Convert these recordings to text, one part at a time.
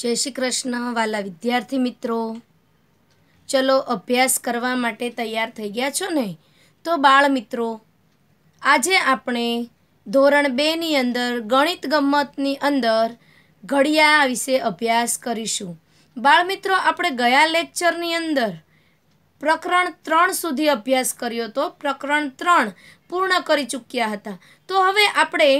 જય શ્રી કૃષ્ણ વાલા વિદ્યાર્થી મિત્રો ચલો અભ્યાસ કરવા માટે તૈયાર થઈ ગયા છો ને તો બાળ મિત્રો આજે આપણે ધોરણ બેની અંદર ગણિત ગમતની અંદર ઘડિયા વિશે અભ્યાસ કરીશું બાળ મિત્રો આપણે ગયા લેક્ચરની અંદર પ્રકરણ ત્રણ સુધી અભ્યાસ કર્યો તો પ્રકરણ ત્રણ પૂર્ણ કરી ચૂક્યા હતા તો હવે આપણે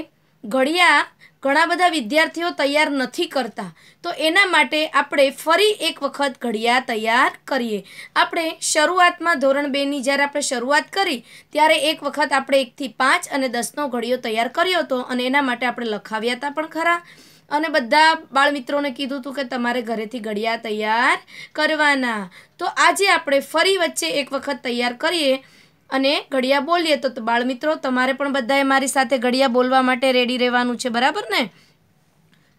ઘડિયા ઘણા બધા વિદ્યાર્થીઓ તૈયાર નથી કરતા તો એના માટે આપણે ફરી એક વખત ઘડિયાળ તૈયાર કરીએ આપણે શરૂઆતમાં ધોરણ બેની જ્યારે આપણે શરૂઆત કરી ત્યારે એક વખત આપણે એકથી પાંચ અને દસનો ઘડિયો તૈયાર કર્યો હતો અને એના માટે આપણે લખાવ્યા હતા પણ ખરા અને બધા બાળમિત્રોને કીધું હતું કે તમારે ઘરેથી ઘડિયાળ તૈયાર કરવાના તો આજે આપણે ફરી વચ્ચે એક વખત તૈયાર કરીએ અને ઘડિયા બોલીએ તો બાળમિત્રો તમારે પણ બધાએ મારી સાથે ઘડિયા બોલવા માટે રેડી રહેવાનું છે બરાબર ને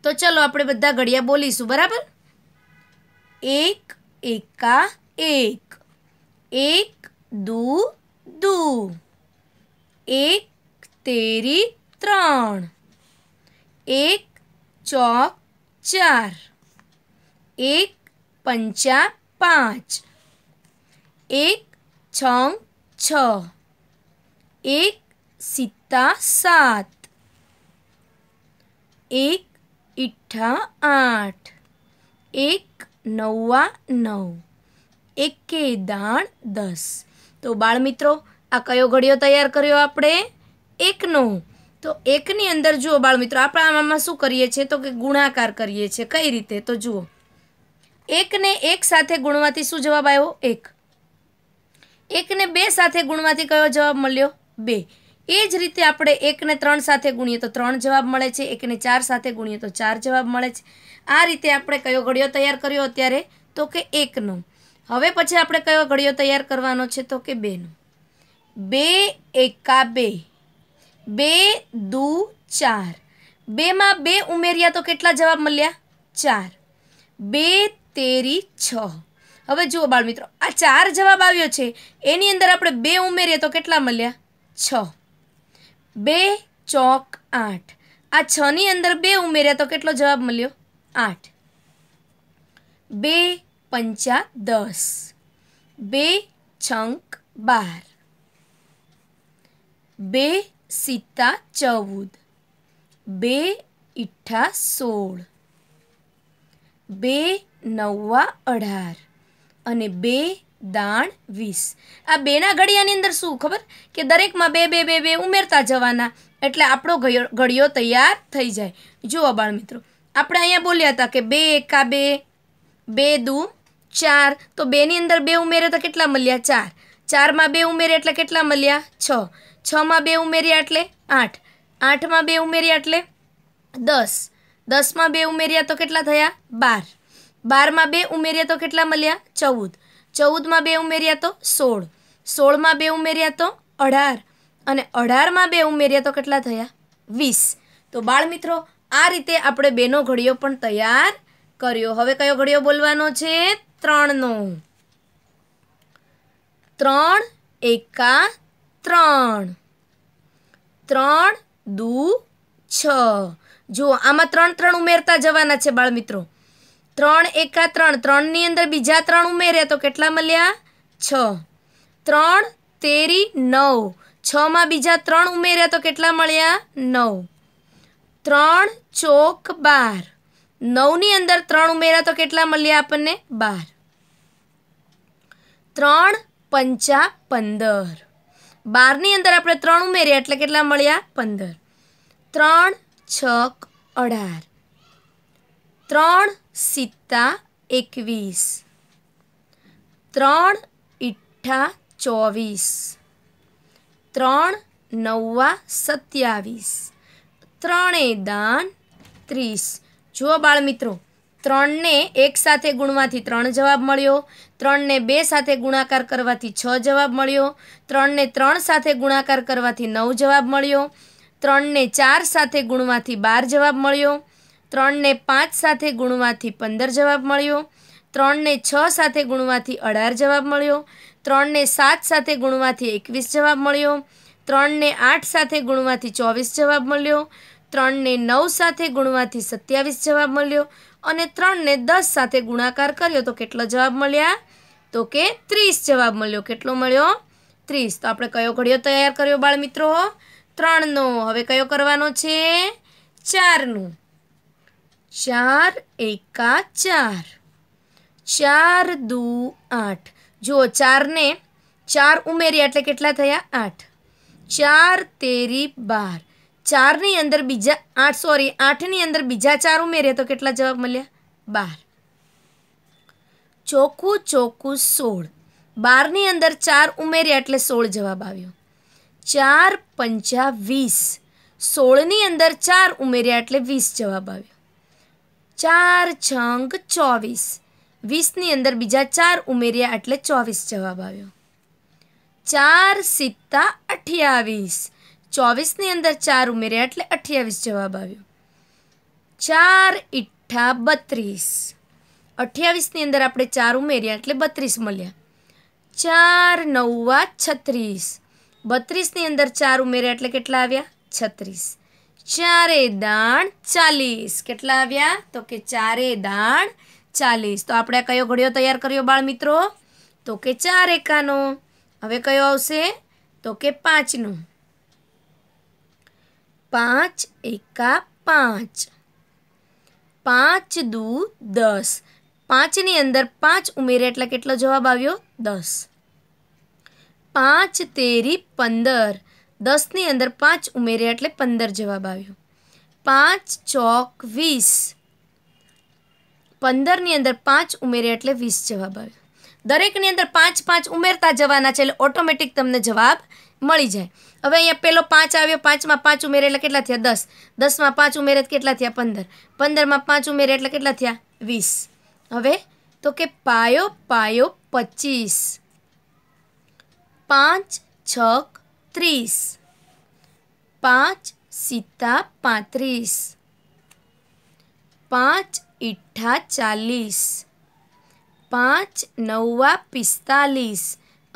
તો ચલો આપણે બધા ઘડિયા બોલીશું બરાબર એક એકા એક એક દુ દુ એક તેરી ત્રણ એક ચોક ચાર એક પંચા પાંચ એક છંગ છ એક સિત્તા સાત એક ઈઠ્ઠા આઠ એક નવ્વા નવ એકે દાણ દસ તો બાળમિત્રો આ કયો ઘડિયો તૈયાર કર્યો આપણે એકનો તો એકની અંદર જુઓ બાળમિત્રો આપણે આમાં શું કરીએ છીએ તો કે ગુણાકાર કરીએ છીએ કઈ રીતે તો જુઓ એકને એક સાથે ગુણવાથી શું જવાબ આવ્યો એક એકને બે સાથે ગુણવાથી કયો જવાબ મળ્યો બે એ જ રીતે આપણે એકને ત્રણ સાથે ગુણીએ તો ત્રણ જવાબ મળે છે એકને ચાર સાથે ગુણીએ તો ચાર જવાબ મળે છે આ રીતે આપણે કયો ઘડિયો તૈયાર કર્યો અત્યારે તો કે એકનો હવે પછી આપણે કયો ઘડિયો તૈયાર કરવાનો છે તો કે બેનો બે એકા બે બે દુ ચાર બેમાં બે ઉમેર્યા તો કેટલા જવાબ મળ્યા ચાર બે તેરી છ હવે જુઓ બાળ મિત્રો આ ચાર જવાબ આવ્યો છે એની અંદર આપણે બે ઉમેરીએ તો કેટલા મળ્યા છ બે ચોક આઠ આ છની અંદર બે ઉમેર્યા તો કેટલો જવાબ મળ્યો આઠ બે પંચા દસ બે છંક બાર બે સીતા ચૌદ બે ઈઠા સોળ બે નવ્વા અઢાર અને બે દાણ વીસ આ બેના ઘડિયાની અંદર શું ખબર કે દરેકમાં બે બે બે બે ઉમેરતા જવાના એટલે આપણો ઘડિયો તૈયાર થઈ જાય જુઓ બાળ મિત્રો આપણે અહીંયા બોલ્યા હતા કે બે એકા બે બે દુ ચાર તો બેની અંદર બે ઉમેરે તો કેટલા મળ્યા ચાર ચારમાં બે ઉમેરે એટલે કેટલા મળ્યા છ છમાં બે ઉમેર્યા એટલે આઠ આઠમાં બે ઉમેર્યા એટલે દસ દસમાં બે ઉમેર્યા તો કેટલા થયા બાર બારમાં બે ઉમેર્યા તો કેટલા મળ્યા ચૌદ ચૌદમાં બે ઉમેર્યા તો સોળ સોળમાં બે ઉમેર્યા તો અઢાર અને અઢારમાં બે ઉમેર્યા તો કેટલા થયા વીસ તો બાળ મિત્રો આ રીતે આપણે બેનો ઘડિયો પણ તૈયાર કર્યો હવે કયો ઘડિયો બોલવાનો છે ત્રણનો ત્રણ એકા ત્રણ ત્રણ દુ છ જુઓ આમાં ત્રણ ત્રણ ઉમેરતા જવાના છે બાળમિત્રો ત્રણ એકા ત્રણ ત્રણની અંદર બીજા ત્રણ ઉમેર્યા તો કેટલા મળ્યા છ ત્રણ તેરી નવ છમાં બીજા ત્રણ ઉમેર્યા તો કેટલા મળ્યા નવ ત્રણ ચોક બાર નવની અંદર ત્રણ ઉમેર્યા તો કેટલા મળ્યા આપણને બાર ત્રણ પંચા પંદર બારની અંદર આપણે ત્રણ ઉમેર્યા એટલે કેટલા મળ્યા પંદર ત્રણ છક અઢાર ત્રણ સિત્તા એકવીસ ત્રણ ઇઠ્ઠા ચોવીસ ત્રણ નવ્વા સત્યાવીસ ત્રણે દાન ત્રીસ જુઓ બાળમિત્રો ત્રણને એક સાથે ગુણવાથી ત્રણ જવાબ મળ્યો ત્રણને બે સાથે ગુણાકાર કરવાથી છ જવાબ મળ્યો ત્રણને ત્રણ સાથે ગુણાકાર કરવાથી નવ જવાબ મળ્યો ત્રણને ચાર સાથે ગુણવાથી બાર જવાબ મળ્યો ત્રણને પાંચ સાથે ગુણવાથી પંદર જવાબ મળ્યો ત્રણને છ સાથે ગુણવાથી અઢાર જવાબ મળ્યો ત્રણને સાત સાથે ગુણવાથી એકવીસ જવાબ મળ્યો ત્રણને આઠ સાથે ગુણવાથી ચોવીસ જવાબ મળ્યો ત્રણને નવ સાથે ગુણવાથી સત્યાવીસ જવાબ મળ્યો અને ત્રણને દસ સાથે ગુણાકાર કર્યો તો કેટલો જવાબ મળ્યા તો કે ત્રીસ જવાબ મળ્યો કેટલો મળ્યો ત્રીસ તો આપણે કયો ઘડિયો તૈયાર કર્યો બાળમિત્રો ત્રણનો હવે કયો કરવાનો છે ચારનું ચાર એકા ચાર ચાર દુ આઠ જુઓ ચારને ચાર ઉમેર્યા એટલે કેટલા થયા આઠ ચાર તેરી બાર ચારની અંદર બીજા આઠ સોરી આઠની અંદર બીજા ચાર ઉમેર્યા તો કેટલા જવાબ મળ્યા બાર ચોખ્ખું ચોખ્ખું સોળ બારની અંદર ચાર ઉમેર્યા એટલે સોળ જવાબ આવ્યો ચાર પંચા વીસ સોળની અંદર ચાર ઉમેર્યા એટલે વીસ જવાબ આવ્યો ચાર છંગ ચોવીસ વીસની અંદર બીજા ચાર ઉમેર્યા એટલે ચોવીસ જવાબ આવ્યો ચાર સિત્તા અઠ્યાવીસ ચોવીસની અંદર ચાર ઉમેર્યા એટલે અઠ્યાવીસ જવાબ આવ્યો ચાર ઇઠ્ઠા બત્રીસ અઠ્યાવીસની અંદર આપણે ચાર ઉમેર્યા એટલે બત્રીસ મળ્યા ચાર નવ્વા છત્રીસ બત્રીસની અંદર ચાર ઉમેર્યા એટલે કેટલા આવ્યા છત્રીસ ચારે દાણ ચાલીસ કેટલા આવ્યા તો કે ચારે દાણ ચાલીસ તો આપણે કયો ઘડિયો તૈયાર કર્યો બાળ મિત્રો તો કે ચાર એકાનો હવે કયો આવશે તો કે પાંચનો પાંચ એકા પાંચ પાંચ દુ દસ પાંચની અંદર પાંચ ઉમેરે એટલે કેટલો જવાબ આવ્યો દસ પાંચ તેરી પંદર દસની અંદર પાંચ ઉમેર્યા એટલે પંદર જવાબ આવ્યો પાંચ ચોક વીસ પંદરની અંદર પાંચ ઉમેર્યા એટલે વીસ જવાબ આવ્યો દરેકની અંદર પાંચ પાંચ ઉમેરતા જવાના છે એટલે ઓટોમેટિક તમને જવાબ મળી જાય હવે અહીંયા પેલો પાંચ આવ્યો પાંચમાં પાંચ ઉમેરે એટલે કેટલા થયા દસ દસમાં પાંચ ઉમેરે કેટલા થયા પંદર પંદરમાં પાંચ ઉમેરે એટલે કેટલા થયા વીસ હવે તો કે પાયો પાયો પચીસ પાંચ છક ત્રીસ પાંચ સીતા પાંત્રીસ પાંચ ઇઠ્ઠા ચાલીસ પાંચ નવ્વા પિસ્તાલીસ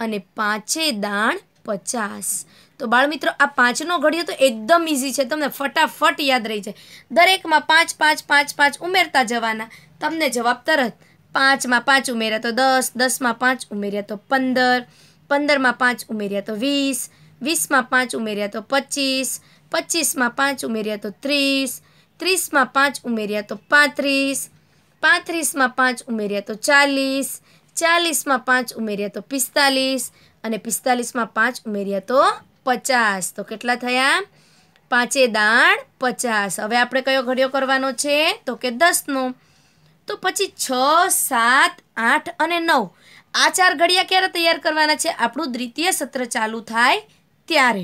અને પાંચે દાણ પચાસ તો બાળમિત્રો આ પાંચનો ઘડિયો તો એકદમ ઇઝી છે તમને ફટાફટ યાદ રહી જાય દરેકમાં પાંચ પાંચ પાંચ પાંચ ઉમેરતા જવાના તમને જવાબ તરત પાંચમાં પાંચ ઉમેર્યા તો દસ દસમાં પાંચ ઉમેર્યા તો પંદર પંદરમાં પાંચ ઉમેર્યા તો વીસ વીસમાં પાંચ ઉમેર્યા તો પચીસ પચીસમાં પાંચ ઉમેર્યા તો ત્રીસ ત્રીસમાં પાંચ ઉમેર્યા તો પાંત્રીસ પાંત્રીસમાં પાંચ ઉમેર્યા તો ચાલીસ ચાલીસમાં પાંચ ઉમેર્યા તો પિસ્તાલીસ અને પિસ્તાલીસમાં પાંચ ઉમેર્યા તો પચાસ તો કેટલા થયા પાંચે દાણ પચાસ હવે આપણે કયો ઘડિયો કરવાનો છે તો કે દસનો તો પછી છ સાત આઠ અને નવ આ ચાર ઘડિયા ક્યારે તૈયાર કરવાના છે આપણું દ્વિતીય સત્ર ચાલુ થાય ત્યારે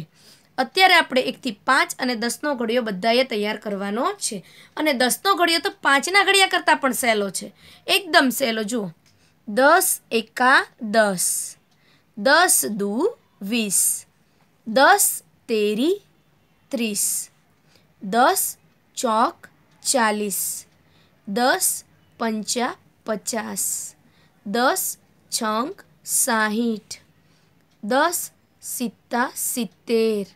અત્યારે આપણે એકથી પાંચ અને દસનો ઘડિયો બધાએ તૈયાર કરવાનો છે અને દસનો ઘડિયો તો પાંચના ઘડિયા કરતાં પણ સહેલો છે એકદમ સહેલો જુઓ દસ એકા દસ દસ દુ વીસ દસ તેરી ત્રીસ દસ ચોક ચાલીસ દસ પંચા પચાસ દસ છંક સાહીઠ દસ સિત્તા સિત્તેર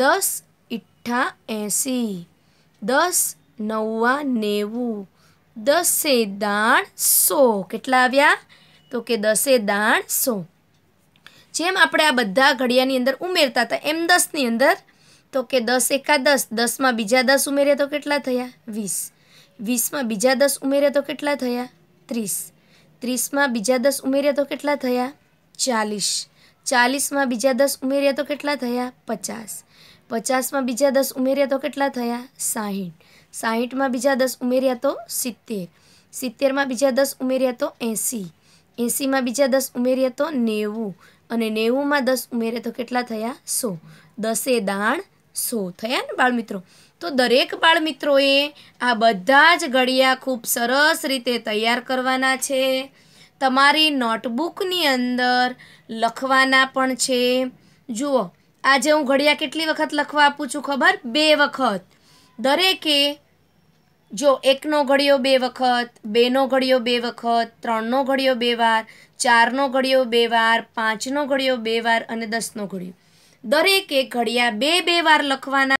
દસ ઇઠ્ઠા એંસી દસ નવ્વા નેવું દસે દાણ સો કેટલા આવ્યા તો કે દસે દાણ સો જેમ આપણે આ બધા ઘડિયાની અંદર ઉમેરતા હતા એમ દસની અંદર તો કે દસ એકા દસ દસમાં બીજા દસ ઉમેર્યા તો કેટલા થયા વીસ વીસમાં બીજા દસ ઉમેર્યા તો કેટલા થયા ત્રીસ ત્રીસમાં બીજા દસ ઉમેર્યા તો કેટલા થયા ચાલીસ ચાલીસમાં બીજા દસ ઉમેર્યા તો કેટલા થયા પચાસ પચાસમાં બીજા દસ ઉમેર્યા તો કેટલા થયા સાહીઠ સાહીઠમાં બીજા દસ ઉમેર્યા તો સિત્તેર સિત્તેરમાં બીજા દસ ઉમેર્યા તો એંસી એંસીમાં બીજા દસ ઉમેર્યા તો નેવું અને નેવુંમાં દસ ઉમેર્યા તો કેટલા થયા સો દસે દાણ સો થયા ને બાળમિત્રો તો દરેક બાળમિત્રોએ આ બધા જ ઘડિયા ખૂબ સરસ રીતે તૈયાર કરવાના છે તમારી નોટબુકની અંદર લખવાના પણ છે જુઓ આજે હું ઘડિયા કેટલી વખત લખવા આપું છું ખબર બે વખત દરેકે જો એકનો ઘડિયો બે વખત બેનો ઘડિયો બે વખત ત્રણનો ઘડિયો બે વાર ચારનો ઘડિયો બે વાર પાંચનો ઘડિયો બે વાર અને દસનો ઘડિયો દરેકે ઘડિયા બે બે વાર લખવાના